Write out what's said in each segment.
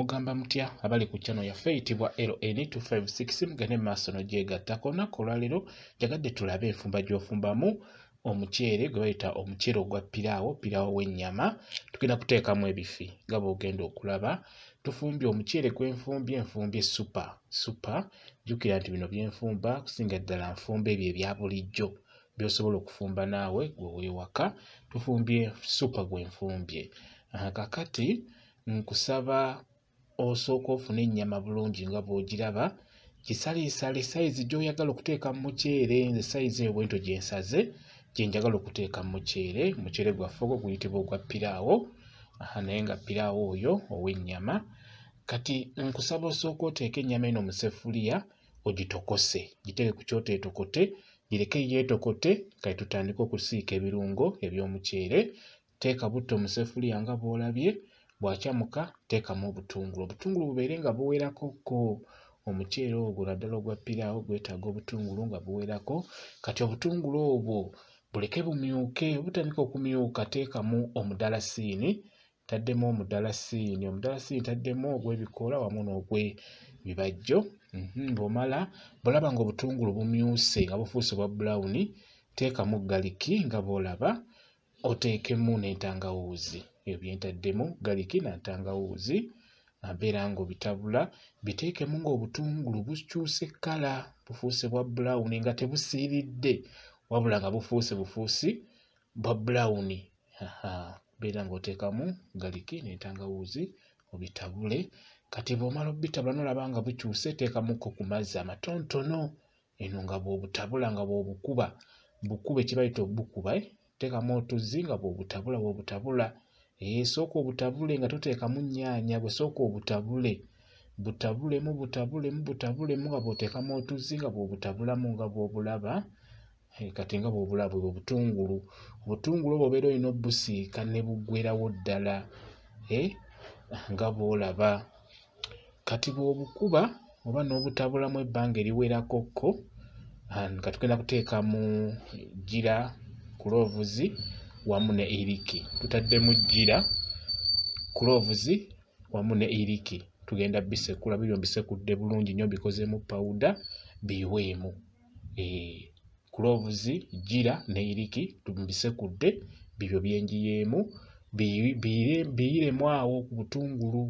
mugamba mutya abali ku channel yaffe eyitibwa ln256 mugende maasono gyegattako naku olwaleero jagadde tulabe enfumba gy'ofumbamu omuceere gwe bayita omuceere ogwa piraawo piraawo w'ennyama tugenda kuteekamu ebifi nga bw'ogenda okulaba tufumbye omuceere gw'enfumbi enfumbi esupa supa jjukira nti bino byenfumba kusinga ddala nfumba ebyo ebya bulijjo byosobola okufumba naawe gwe weewaka tufumbye supa gwenfumbye kakati nkusaba osooka ofuna ennyama bulungi nga bw'ogiraba gisalesale sayizi gy'oyagala okuteeka mu muceere nze sayizi ebwo ento gye nsaze gyenjagala okuteeka mu muceere muceere gwaffe ogwo guyitibwa ogwa piraawo naye nga piraawo oyo ow'ennyama kati nkusaba osooka oteeka ennyama eno musefuliya ogitokose giteeke ku kyoto etokote gireke yeetokote kati tutandike okusiika ebirungo eby'omuceere teeka butto musefuliya nga bw'olabye bwakyamuka teekamu obutungulu obutungulu bubeere nga buwerakoko omuceere ogwo naddala ogwa piraawo gwetaaga obutungulu nga buwerako kati obutungulu obwo buleke bumyuke obutandika okumyuka teekamu omudalasiini taddemu omudalasiini omudalasiini taddemu ogw'ebikoola wamu n'ogwebibajjo mhm, bwomala bulaba nga obutungulu bumyuse nga bufuuse obwa bulawuni teekamu galiki nga bwolaba oteekemu n'entangawuuzi ebyentaddemu galiki nantangawuuzi ambeera ngaobitabula biteekemu ngaobutungulu bukyuse kala bufuuse bwa bulawuni nga tebusiiridde wabula nga bufuuse bufuusi bwa bulawuni beera ngaoteekamu galiki nentangawuuzi obitabule kati bwomala obitabula nolaba nga bukyuse teekamukko ku mazzi amatontono eno nga bwobutabula nga bwobukuba bukuba ekibaita obukuba eh? teekamu otuzzi nga bwobutabula bwobutabula eh? esooka eh, obutabule nga toteekamu nnyaanya bwe sooka obutabule butabulemu butabulemu butabulemu nga bw'oteekamu otuzi nga bw'obutabulamu nga bw'obulaba eh, kati nga bw'obulaba bwe bwobutungulu obutungulu obwo obeera olina obusiika ne buggwerawo ddala eh, nga bw'olaba kati bw'obukuba oba n'obutabulamu ebbanga eriwerako kko ah, nga tugenda kuteekamu jjira kulovuzi wamu ne iriki tutaddemu jjira kulovuzi wamu ne iriki tugenda bisekula biryo mbisekudde bulungi nnyo bikozeemu pawuda biweemu e, eh, kulovuzi jjira ne iriki mbisekudde bibyo byenjiyeemu biyiremu awo ku butungulu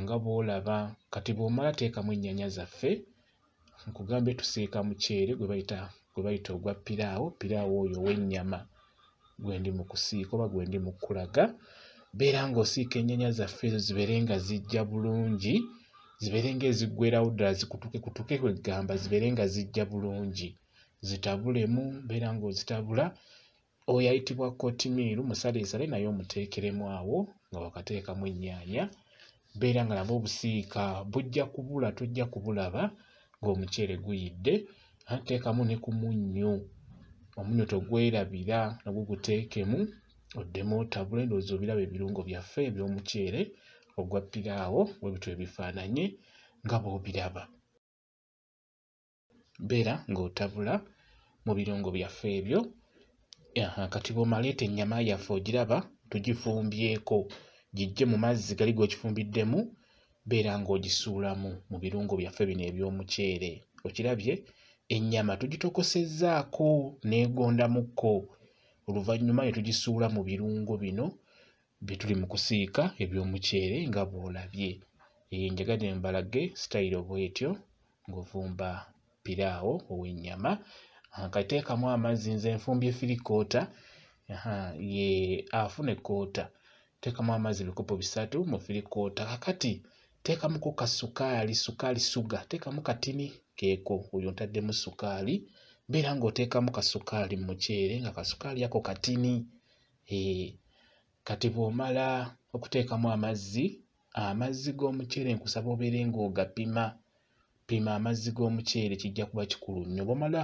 nga bwolaba kati bwomala teekamu ennyanya zaffe nkugambe tusiika muceere gwe bayita ogwa piraawo piraawo oyo w'ennyama gwendi mu kusiika oba gwendi mu kulaga beera ng'osiika ennyanya zaffe ezo zibeere nga zijja bulungi zibeere ngaeziggwerawo ddala zikutuke kutuke kwegamba zibeere nga zijja bulungi zitabulemu beera ng'ozitabula oyo ayitibwa kotimiiru musaleesale naye omuteekeremu awo nga wakateekamu ennyaanya beera nga laba obusiika bujja kubula tojja kubulaba ng'omuceere guyidde teekamu ne ku munnyo omunyoto gwerabira nagwo guteekemu oddemu otabule ndowooza obiraba ebirungo byaffe eby'omuceere ogwa piraawo webitu ebifaananye nga bw'obiraba beera ng'otabula mu birungo byaffe ebyo kati bwomaleeta ennyama yaffe ogiraba tugifumbyeko gijje mu mazzi gali gwekifumbiddemu beera ng'ogisuulamu mu birungo byaffe bino eby'omuceere okirabye ennyama tugitokosezzaako neegonda mukko oluvannyuma ne tugisuula mu birungo bino bye tuli mu kusiika ebyomuceere nga bw'olabye eyo njagadde mbalage sitayiro bwetyo ng'ovumba piraawo ow'ennyama nkateekamu amazzi nze enfumbye firi koota ye afuna ekoota teekamu amazzi bikopo bisatu mu firi koota kakati teekamuko kasukaali sukaali suga teekamu katini keeko oyo ntaddemu sukaali mbeera ng'oteekamu kasukaali mu muceere nga kasukaali ako katini kati bw'omala okuteekamu amazzi amazzi g'omuceere nkusaba obeere ng'ogapima pima amazzi g'omuceere kijja kuba kikulu nnyo bwomala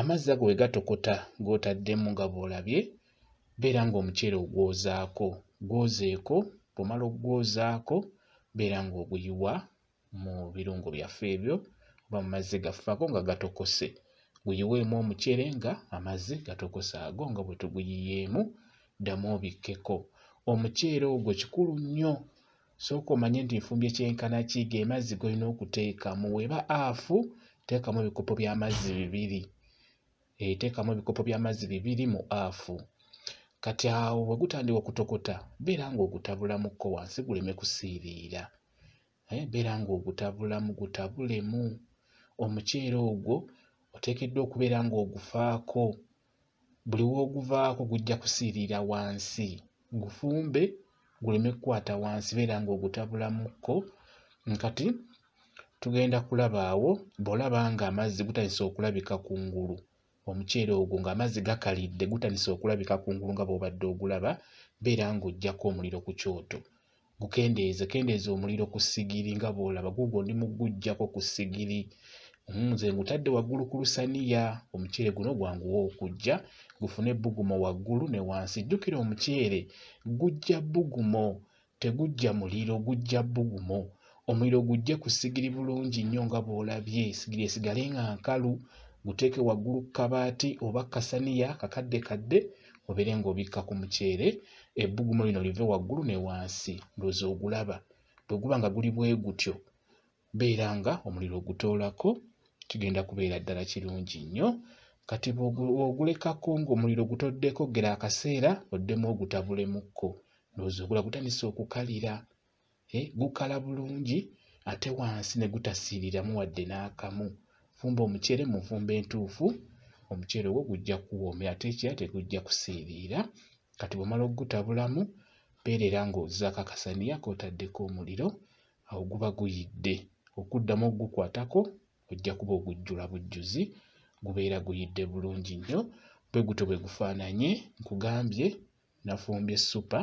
amazzi ago we gatokota g'otaddemu nga bw'olabye beera ng'omuceere ogwozaako gwozeeko bwomala okugwozaako beera ng'oguyiwa mu birungo byaffe ebyo oba mu mazzi gaffeako nga gatokose guyiweemu omucere nga amazzi gatokose ago nga bwe tuguyiyeemu ddamu obikkeko omucere ogwo kikulu nnyo sooka omanye nti nfumbi ekyenkana ki geemazzi golina okuteekamu weba afu teekamu ebikopo by'amazzi bibiri eteekamu eh, ebikopo by'amazzi bibiri mu afu kati awo bwe gutandika okutokota beera ng'ogutabula mukko wansi guleme kusiiriira beera ng'ogutabulamu gutabulemu omuceere ogwo oteekeddwa okubeera ng'ogufaako buli woguvaako gujja kusiiriira wansi gufumbe guleme kukwata wansi beera ng'ogutabulamukko nkati tugenda kulaba awo bw'olaba ng'amazzi gutandisa okulabika kungulu omuceere ogwo ng'amazzi gakalidde gutandise okulabika kungulu nga bw'obadde ogulaba beera ng'ojjako omuliro ku kyoto gukendeeze kendeeza omuliro ku ssigiri nga bw'olaba guugo ndi muguggyako ku ssigiri hmm, nze ngutadde waggulu ku lusaniya omuceere guno gwanguwa okujja gufune ebbugumo waggulu ne wansi jjukira omuceere gujja bbugumo tegujja muliro gujja bbugumo omuliro gujje ku ssigiri bulungi nnyo nga bw'olabye essigiri esigale nga nkalu guteeke waggulu kkabaati oba kasaniya kakadde kadde obeere ng'obikka ku muceere ebbugumu lino live waggulu ne wansi ndooza ogulaba bwe guba nga guli bwe gutyo beera nga omuliro ogutoolako kigenda kubeera ddala kirungi nnyo kati bweogulekako ng'omuliro gutoddeko gera akaseera oddemu ogutabulemukko ndooza ogula gutandisa okukalira eh, gukala bulungi ate wansi ne gutasiiriramu wadde n'akamu na fumba omuceere mu nfumba entuufu omuceere ogwo gujja kuwoome ate ekira tegujja kuseeriira kati bwemala ogutabulamu beerera ng'ozzaako akasaniya kootaddeko omuliro awo guba guyidde okuddamu ogukwatako ojja kuba ogujjula bujjuzi gubeera guyidde bulungi nnyo bwe guto bwe gufaananye nkugambye nafumbye supa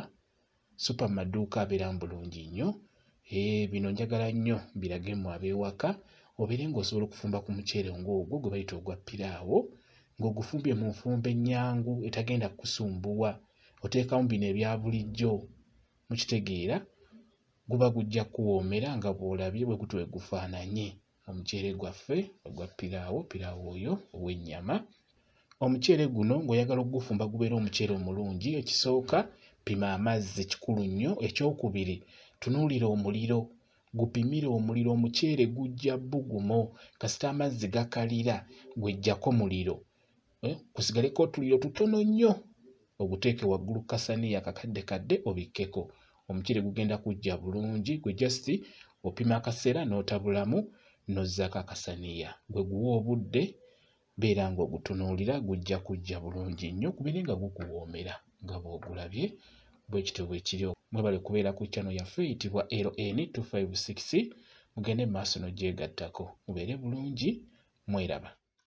supa mu maduuka abeera mu bulungi nnyo ee bino njagala nnyo biragemu abeewaka obeere ng'osobola okufumba ku muceere ng'ogwo gwe bayita ogwa piraawo ng'ogufumbye mu nfumba ennyangu etagenda kusumbuwa oteekamu bino ebya bulijjo mukitegeera guba gujja kuwoomera nga bw'olabye bwe gutwe gufaananye omuceere gwaffe ogwa piraawo piraawo oyo ow'ennyama omuceere guno ng'oyagala okugufumba gubeere omuceere omulungi ekisooka pima amazzi kikulu nnyo ekyokubiri tunuulira omuliro gupimire omuliro omuceere gujja bbugumo kasita amazzi gakalira gwejjako muliro eh, kusigaleko otuliro tutono nnyo oguteeke waggulu kasaniya kakadde kadde obikkeko omuceere gugenda kujja bulungi gwe jasti opima akaseera n'otabulamu nozzaako akasaniya gwe guwa obudde beera ngaogutunuulira gujja kujja bulungi nnyo kubeere nga gukuwoomera nga bw'ogulabye bwekitebwekiri mwebale okubeera ku channel yaffe eyitibwa ln 256 mugende maaso n'ogyegattako mubeere bulungi mweraba